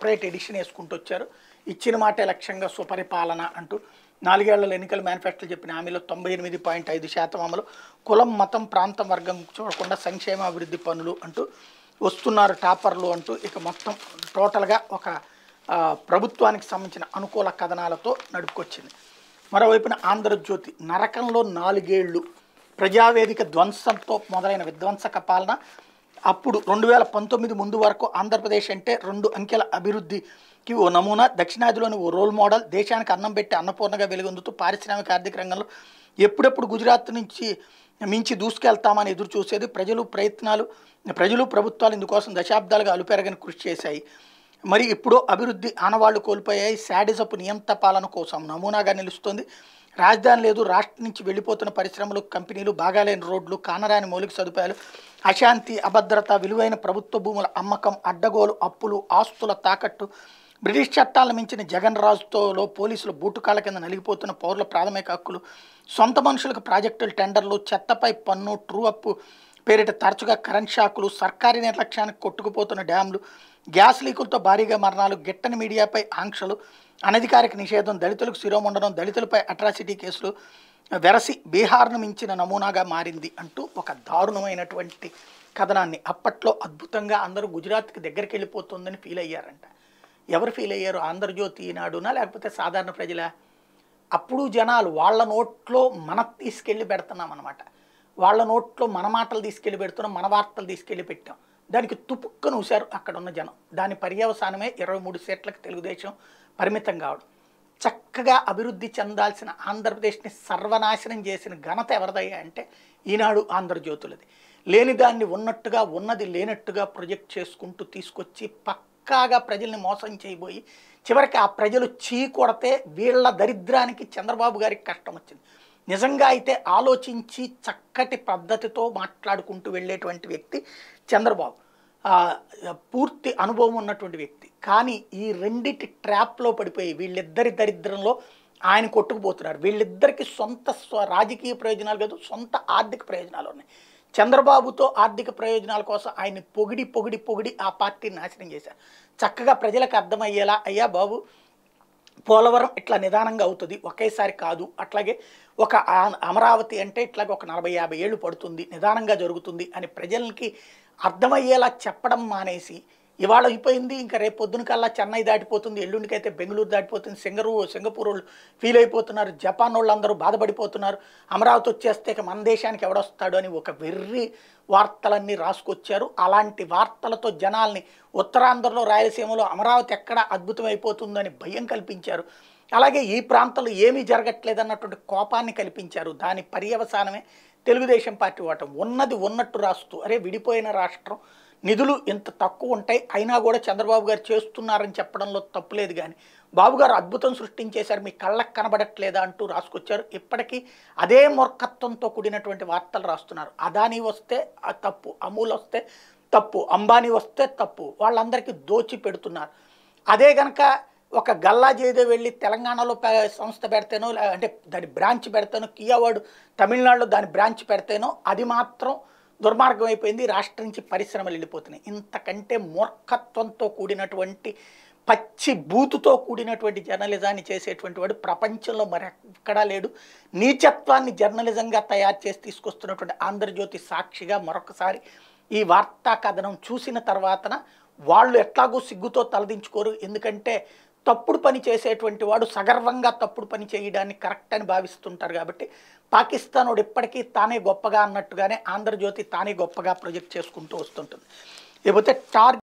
separate edition వేసుకుంటూ వచ్చారు ఇచ్చిన మాట లక్ష్యంగా సుపరిపాలన అంటూ నాలుగేళ్లలో ఎన్నికల మేనిఫెస్టో చెప్పిన హామీలో తొంభై ఎనిమిది పాయింట్ ఐదు శాతం అమలు కులం మతం ప్రాంతం వర్గం చూడకుండా సంక్షేమ అభివృద్ధి పనులు అంటూ వస్తున్నారు టాపర్లు అంటూ ఇక మొత్తం టోటల్గా ఒక ప్రభుత్వానికి సంబంధించిన అనుకూల కథనాలతో నడుపుకొచ్చింది మరోవైపున ఆంధ్రజ్యోతి నరకంలో నాలుగేళ్లు ప్రజావేదిక ధ్వంసంతో మొదలైన విధ్వంసక పాలన అప్పుడు రెండు వేల పంతొమ్మిది ముందు వరకు ఆంధ్రప్రదేశ్ అంటే రెండు అంకెల అభివృద్ధికి ఓ నమూనా దక్షిణాదిలోని ఓ రోల్ మోడల్ దేశానికి అన్నం పెట్టి అన్నపూర్ణగా వెలుగొందుతూ పారిశ్రామిక ఆర్థిక రంగంలో ఎప్పుడెప్పుడు గుజరాత్ నుంచి మించి దూసుకెళ్తామని ఎదురు చూసేది ప్రజలు ప్రయత్నాలు ప్రజలు ప్రభుత్వాలు ఇందుకోసం దశాబ్దాలుగా అలుపెరగని కృషి చేశాయి మరి ఇప్పుడు అభివృద్ధి ఆనవాళ్లు కోల్పోయాయి శాడిజపు నియంత పాలన కోసం నమూనాగా నిలుస్తుంది రాజధాని లేదు రాష్ట్రం నుంచి వెళ్ళిపోతున్న పరిశ్రమలు కంపెనీలు బాగాలేని రోడ్లు కానరాని మౌలిక సదుపాయాలు అశాంతి అభద్రత విలువైన ప్రభుత్వ భూముల అమ్మకం అడ్డగోలు అప్పులు ఆస్తుల తాకట్టు బ్రిటిష్ చట్టాలను మించిన జగన్ రాజుతోలో పోలీసులు బూటుకాల కింద నలిగిపోతున్న పౌరుల ప్రాథమిక హక్కులు సొంత మనుషులకు ప్రాజెక్టులు టెండర్లు చెత్తపై పన్ను ట్రూ అప్ పేరిట తరచుగా కరెంట్ షాకులు సర్కారీ నిర్లక్ష్యానికి కొట్టుకుపోతున్న డ్యాంలు గ్యాస్ లీకులతో భారీగా మరణాలు గిట్టని మీడియాపై ఆంక్షలు అనధికారిక నిషేధం దళితులకు ఉండడం దళితులపై అట్రాసిటీ కేసులు వెరసి బీహార్ను మించిన నమూనాగా మారింది అంటూ ఒక దారుణమైనటువంటి కథనాన్ని అప్పట్లో అద్భుతంగా అందరూ గుజరాత్కి దగ్గరికి వెళ్ళిపోతుందని ఫీల్ అయ్యారంట ఎవరు ఫీల్ అయ్యారు ఆంధ్రజ్యోతి నాడునా లేకపోతే సాధారణ ప్రజల అప్పుడు జనాలు వాళ్ళ నోట్లో మన తీసుకెళ్ళి పెడుతున్నాం అనమాట వాళ్ళ నోట్లో మన మాటలు తీసుకెళ్ళి పెడుతున్నాం మన వార్తలు తీసుకెళ్ళి పెట్టాం దానికి తుపుక్కను ఊశారు అక్కడ ఉన్న జనం దాని పర్యవసానమే ఇరవై మూడు సీట్లకు తెలుగుదేశం పరిమితం కావడం చక్కగా అభివృద్ధి చెందాల్సిన ఆంధ్రప్రదేశ్ని సర్వనాశనం చేసిన ఘనత ఎవరిదయ్యా అంటే ఈనాడు ఆంధ్రజ్యోతులది లేని దాన్ని ఉన్నట్టుగా ఉన్నది లేనట్టుగా ప్రొజెక్ట్ చేసుకుంటూ తీసుకొచ్చి పక్కాగా ప్రజల్ని మోసం చేయబోయి చివరికి ఆ ప్రజలు చీ కొడితే వీళ్ళ దరిద్రానికి చంద్రబాబు గారికి కష్టం వచ్చింది నిజంగా అయితే ఆలోచించి చక్కటి పద్ధతితో మాట్లాడుకుంటూ వెళ్ళేటువంటి వ్యక్తి చంద్రబాబు పూర్తి అనుభవం ఉన్నటువంటి వ్యక్తి కానీ ఈ రెండిటి ట్రాప్లో పడిపోయి వీళ్ళిద్దరి దరిద్రంలో ఆయన కొట్టుకుపోతున్నారు వీళ్ళిద్దరికి సొంత స్వ రాజకీయ ప్రయోజనాలు కాదు సొంత ఆర్థిక ప్రయోజనాలు ఉన్నాయి చంద్రబాబుతో ఆర్థిక ప్రయోజనాల కోసం ఆయన్ని పొగిడి పొగిడి పొగిడి ఆ పార్టీని నాశనం చేశారు చక్కగా ప్రజలకు అర్థమయ్యేలా అయ్యా బాబు పోలవరం ఇట్లా నిదానంగా అవుతుంది ఒకేసారి కాదు అట్లాగే ఒక అమరావతి అంటే ఇట్లాగ ఒక నలభై యాభై ఏళ్ళు పడుతుంది నిదానంగా జరుగుతుంది అని ప్రజలకి అర్థమయ్యేలా చెప్పడం మానేసి ఇవాళ అయిపోయింది ఇంకా రేపు పొద్దున కల్లా చెన్నై దాటిపోతుంది ఎల్లుండికైతే బెంగళూరు దాటిపోతుంది సింగరు సింగపూర్ వాళ్ళు ఫీల్ అయిపోతున్నారు జపాన్ వాళ్ళందరూ బాధపడిపోతున్నారు అమరావతి వచ్చేస్తే ఇక మన దేశానికి ఎవడొస్తాడు అని ఒక వెర్రి వార్తలన్నీ రాసుకొచ్చారు అలాంటి వార్తలతో జనాల్ని ఉత్తరాంధ్రలో రాయలసీమలో అమరావతి ఎక్కడ అద్భుతమైపోతుందని భయం కల్పించారు అలాగే ఈ ప్రాంతంలో ఏమీ జరగట్లేదు అన్నటువంటి కోపాన్ని కల్పించారు దాని పర్యవసానమే తెలుగుదేశం పార్టీ ఓటం ఉన్నది ఉన్నట్టు రాస్తూ అరే విడిపోయిన రాష్ట్రం నిధులు ఇంత తక్కువ ఉంటాయి అయినా కూడా చంద్రబాబు గారు చేస్తున్నారని చెప్పడంలో తప్పులేదు కానీ బాబుగారు అద్భుతం సృష్టించేశారు మీ కళ్ళకు కనబడట్లేదా అంటూ రాసుకొచ్చారు ఇప్పటికీ అదే మూర్ఖత్వంతో కూడినటువంటి వార్తలు రాస్తున్నారు అదానీ వస్తే తప్పు అమూల్ వస్తే తప్పు అంబానీ వస్తే తప్పు వాళ్ళందరికీ దోచి పెడుతున్నారు అదే గనక ఒక గల్లా ఏదో వెళ్ళి తెలంగాణలో సంస్థ పెడితేనో అంటే దాని బ్రాంచ్ పెడతానో కియావాడు తమిళనాడులో దాని బ్రాంచ్ పెడితేనో అది మాత్రం దుర్మార్గం అయిపోయింది రాష్ట్రం నుంచి పరిశ్రమలు వెళ్ళిపోతున్నాయి ఇంతకంటే మూర్ఖత్వంతో కూడినటువంటి పచ్చి బూతుతో కూడినటువంటి జర్నలిజాన్ని చేసేటువంటి వాడు ప్రపంచంలో మరెక్కడా లేడు నీచత్వాన్ని జర్నలిజంగా తయారు చేసి తీసుకొస్తున్నటువంటి ఆంధ్రజ్యోతి సాక్షిగా మరొకసారి ఈ వార్తా కథనం చూసిన తర్వాతన వాళ్ళు ఎట్లాగూ సిగ్గుతో తలదించుకోరు ఎందుకంటే తప్పుడు పని చేసేటువంటి వాడు సగర్వంగా తప్పుడు పని చేయడాన్ని కరెక్ట్ అని భావిస్తుంటారు కాబట్టి పాకిస్తాన్ వాడు ఇప్పటికీ తానే గొప్పగా అన్నట్టుగానే ఆంధ్రజ్యోతి తానే గొప్పగా ప్రొజెక్ట్ చేసుకుంటూ వస్తుంటుంది లేకపోతే టార్గెట్